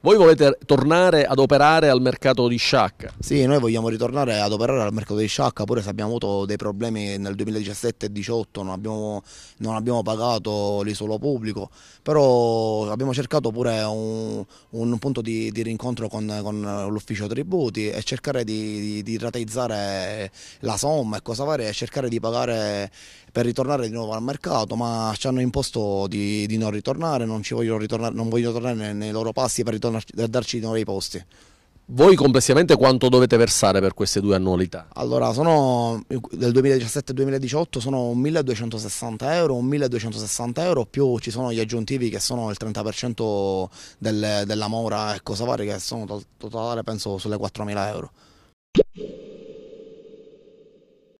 Voi volete tornare ad operare al mercato di Sciacca? Sì, noi vogliamo ritornare ad operare al mercato di Sciacca, pure se abbiamo avuto dei problemi nel 2017 2018, non abbiamo, non abbiamo pagato l'isolo pubblico, però abbiamo cercato pure un, un punto di, di, rincontro con, con l'ufficio tributi e cercare di, di, di rateizzare la somma e cosa varia e cercare di pagare per ritornare di nuovo al mercato, ma ci hanno imposto di, di non ritornare, non, ci vogliono ritornare, non vogliono tornare nei, nei loro passi per, per darci di nuovo i posti. Voi complessivamente quanto dovete versare per queste due annualità? Allora, sono del 2017-2018 sono 1.260 euro, 1.260 euro più ci sono gli aggiuntivi che sono il 30% del, della mora e cosa varia che sono totale penso sulle 4.000 euro.